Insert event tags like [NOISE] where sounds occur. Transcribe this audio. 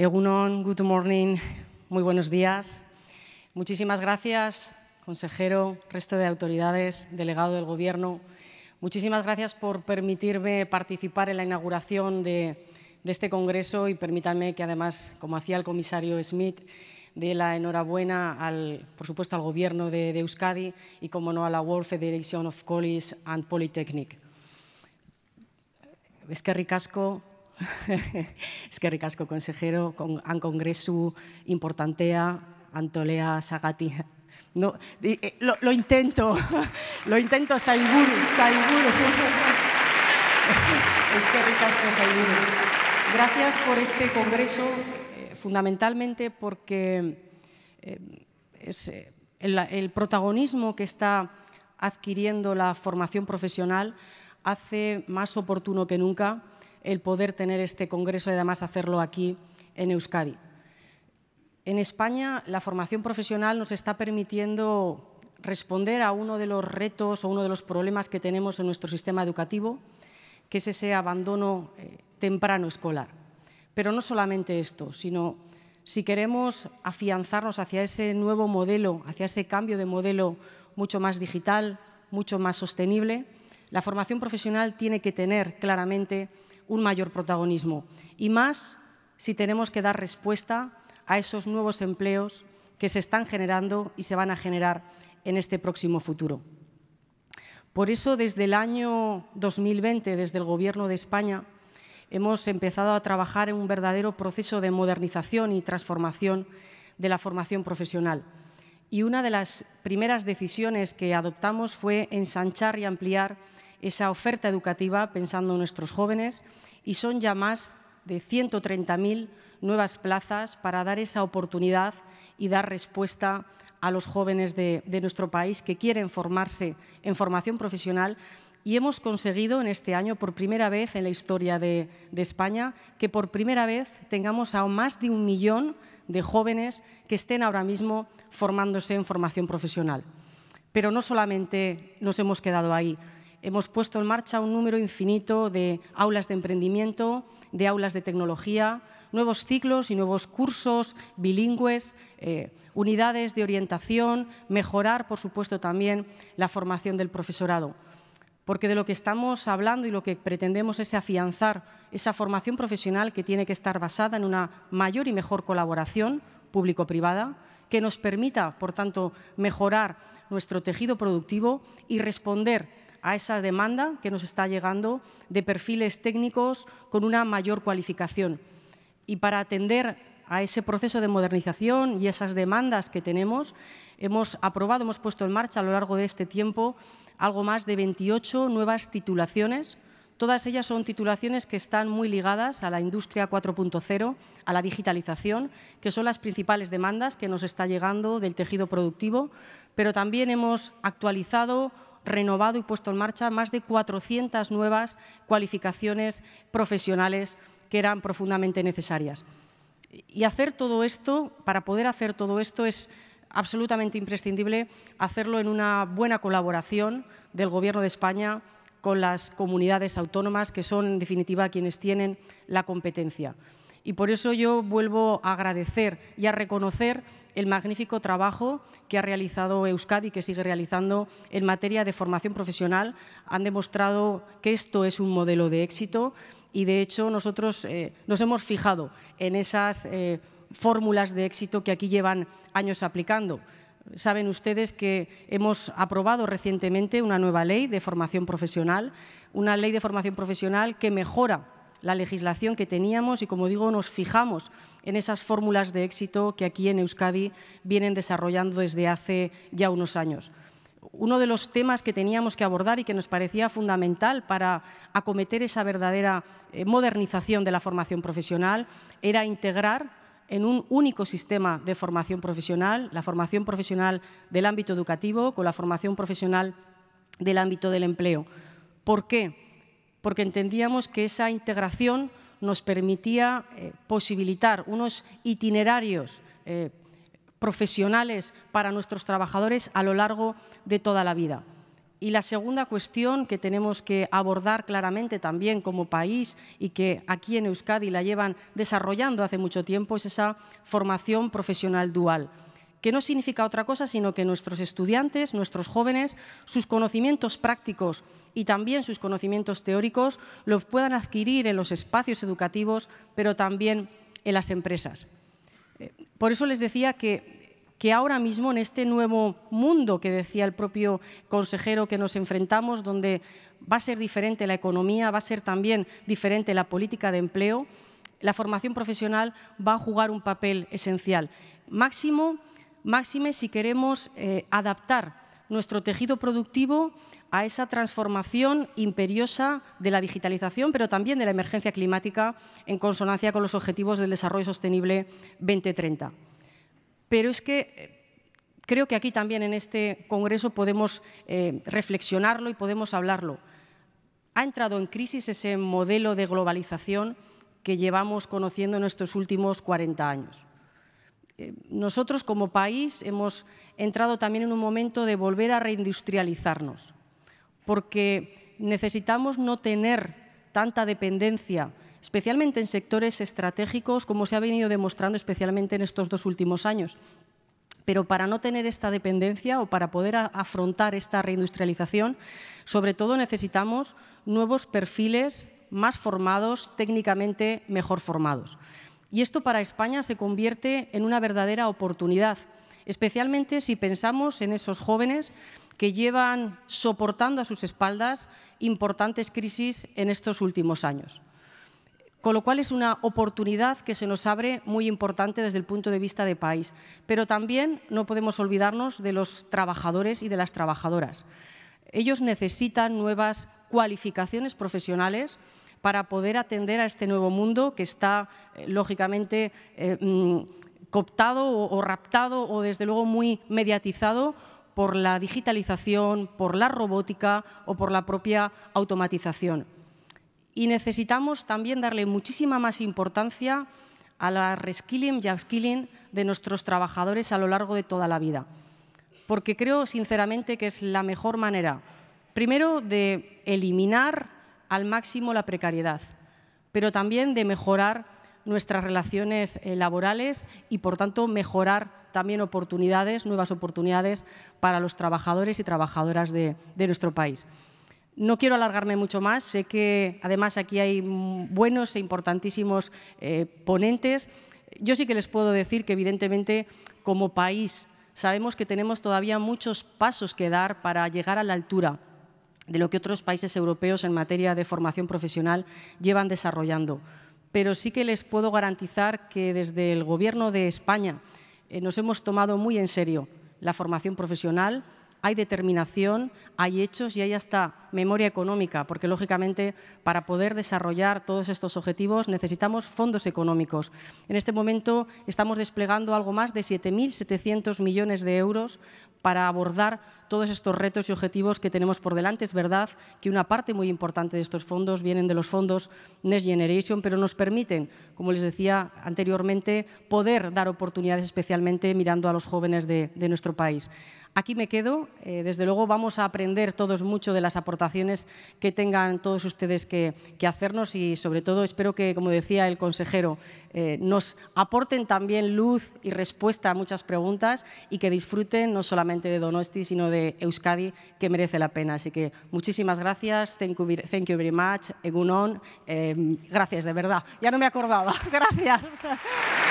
Egunon, good morning, muy buenos días. Muchísimas gracias, consejero, resto de autoridades, delegado del Gobierno. Muchísimas gracias por permitirme participar en la inauguración de, este Congreso y permítanme que, además, como hacía el comisario Smith, dé la enhorabuena, al, por supuesto, al Gobierno de, de Euskadi y, como no, a la World Federation of Colleges and Polytechnic. Es que ricasco, [LAUGHS] Es que ricasco, consejero, con, congreso importantea, antolea sagati. Eh, lo, intento, [LAUGHS] lo intento, saiburu, [LAUGHS] es que ricasco, saiburu. Gracias por este congreso, eh, fundamentalmente porque eh, el protagonismo que está adquiriendo la formación profesional hace más oportuno que nunca el poder tener este congreso y además hacerlo aquí en Euskadi. En España la formación profesional nos está permitiendo responder a uno de los retos o uno de los problemas que tenemos en nuestro sistema educativo, que es ese abandono eh, temprano escolar. Pero no solamente esto, sino si queremos afianzarnos hacia ese nuevo modelo, hacia ese cambio de modelo mucho más digital, mucho más sostenible, la formación profesional tiene que tener claramente un mayor protagonismo y más si tenemos que dar respuesta a esos nuevos empleos que se están generando y se van a generar en este próximo futuro. Por eso, desde el año 2020, desde el Gobierno de España, hemos empezado a trabajar en un verdadero proceso de modernización y transformación de la formación profesional. Y una de las primeras decisiones que adoptamos fue ensanchar y ampliar esa oferta educativa pensando en nuestros jóvenes y son ya más de 130.000 nuevas plazas para dar esa oportunidad y dar respuesta a los jóvenes de, nuestro país que quieren formarse en formación profesional y hemos conseguido en este año, por primera vez en la historia de, de España, que por primera vez tengamos a más de un millón de jóvenes que estén ahora mismo formándose en formación profesional. Pero no solamente nos hemos quedado ahí. Hemos puesto en marcha un número infinito de aulas de emprendimiento, de aulas de tecnología, nuevos ciclos y nuevos cursos bilingües, eh, unidades de orientación, mejorar, por supuesto, también la formación del profesorado. Porque de lo que estamos hablando y lo que pretendemos es afianzar esa formación profesional que tiene que estar basada en una mayor y mejor colaboración público-privada, que nos permita, por tanto, mejorar nuestro tejido productivo y responder a esa demanda que nos está llegando de perfiles técnicos con una mayor cualificación. Y para atender a ese proceso de modernización y esas demandas que tenemos, hemos aprobado, hemos puesto en marcha a lo largo de este tiempo algo más de 28 nuevas titulaciones. Todas ellas son titulaciones que están muy ligadas a la industria 4.0, a la digitalización, que son las principales demandas que nos está llegando del tejido productivo, pero también hemos actualizado renovado y puesto en marcha más de 400 nuevas cualificaciones profesionales que eran profundamente necesarias. Y hacer todo esto, para poder hacer todo esto, es absolutamente imprescindible hacerlo en una buena colaboración del Gobierno de España con las comunidades autónomas, que son en definitiva quienes tienen la competencia. Y por eso yo vuelvo a agradecer y a reconocer el magnífico trabajo que ha realizado Euskadi, y que sigue realizando en materia de formación profesional. Han demostrado que esto es un modelo de éxito y, de hecho, nosotros eh, nos hemos fijado en esas eh, fórmulas de éxito que aquí llevan años aplicando. Saben ustedes que hemos aprobado recientemente una nueva ley de formación profesional, una ley de formación profesional que mejora la legislación que teníamos y, como digo, nos fijamos en esas fórmulas de éxito que aquí en Euskadi vienen desarrollando desde hace ya unos años. Uno de los temas que teníamos que abordar y que nos parecía fundamental para acometer esa verdadera eh, modernización de la formación profesional era integrar en un único sistema de formación profesional, la formación profesional del ámbito educativo con la formación profesional del ámbito del empleo. ¿Por qué? porque entendíamos que esa integración nos permitía eh, posibilitar unos itinerarios eh, profesionales para nuestros trabajadores a lo largo de toda la vida. Y la segunda cuestión que tenemos que abordar claramente también como país y que aquí en Euskadi la llevan desarrollando hace mucho tiempo es esa formación profesional dual que no significa otra cosa sino que nuestros estudiantes, nuestros jóvenes, sus conocimientos prácticos y también sus conocimientos teóricos los puedan adquirir en los espacios educativos, pero también en las empresas. Eh, por eso les decía que, que ahora mismo en este nuevo mundo que decía el propio consejero que nos enfrentamos, donde va a ser diferente la economía, va a ser también diferente la política de empleo, la formación profesional va a jugar un papel esencial. Máximo máxime si queremos eh, adaptar nuestro tejido productivo a esa transformación imperiosa de la digitalización, pero también de la emergencia climática en consonancia con los objetivos del Desarrollo Sostenible 2030. Pero es que eh, creo que aquí también en este Congreso podemos eh, reflexionarlo y podemos hablarlo. Ha entrado en crisis ese modelo de globalización que llevamos conociendo en estos últimos 40 años nosotros como país hemos entrado también en un momento de volver a reindustrializarnos, porque necesitamos no tener tanta dependencia, especialmente en sectores estratégicos, como se ha venido demostrando especialmente en estos dos últimos años. Pero para no tener esta dependencia o para poder afrontar esta reindustrialización, sobre todo necesitamos nuevos perfiles más formados, técnicamente mejor formados. Y esto para España se convierte en una verdadera oportunidad, especialmente si pensamos en esos jóvenes que llevan soportando a sus espaldas importantes crisis en estos últimos años. Con lo cual es una oportunidad que se nos abre muy importante desde el punto de vista de país. Pero también no podemos olvidarnos de los trabajadores y de las trabajadoras. Ellos necesitan nuevas cualificaciones profesionales para poder atender a este nuevo mundo que está, eh, lógicamente, eh, mm, cooptado o, o raptado o, desde luego, muy mediatizado por la digitalización, por la robótica o por la propia automatización. Y necesitamos también darle muchísima más importancia a la reskilling y upskilling de nuestros trabajadores a lo largo de toda la vida. Porque creo sinceramente que es la mejor manera, primero, de eliminar al máximo la precariedad, pero también de mejorar nuestras relaciones eh, laborales y, por tanto, mejorar también oportunidades, nuevas oportunidades para los trabajadores y trabajadoras de, nuestro país. No quiero alargarme mucho más, sé que además aquí hay buenos e importantísimos eh, ponentes. Yo sí que les puedo decir que evidentemente como país sabemos que tenemos todavía muchos pasos que dar para llegar a la altura de lo que otros países europeos en materia de formación profesional llevan desarrollando. Pero sí que les puedo garantizar que desde el Gobierno de España eh, nos hemos tomado muy en serio la formación profesional, hay determinación, hay hechos y hay hasta memoria económica, porque lógicamente para poder desarrollar todos estos objetivos necesitamos fondos económicos. En este momento estamos desplegando algo más de 7.700 millones de euros para abordar todos estos retos y objetivos que tenemos por delante. Es verdad que una parte muy importante de estos fondos vienen de los fondos Next Generation, pero nos permiten, como les decía anteriormente, poder dar oportunidades especialmente mirando a los jóvenes de, nuestro país. Aquí me quedo. Eh, desde luego vamos a aprender todos mucho de las aportaciones que tengan todos ustedes que, hacernos y sobre todo espero que, como decía el consejero, eh, nos aporten también luz y respuesta a muchas preguntas y que disfruten no solamente de Donosti, sino de Euskadi que merece la pena. Así que muchísimas gracias, thank you, thank you very much, Egunon, em, gracias de verdad, ya no me acordaba, [LAUGHS] gracias.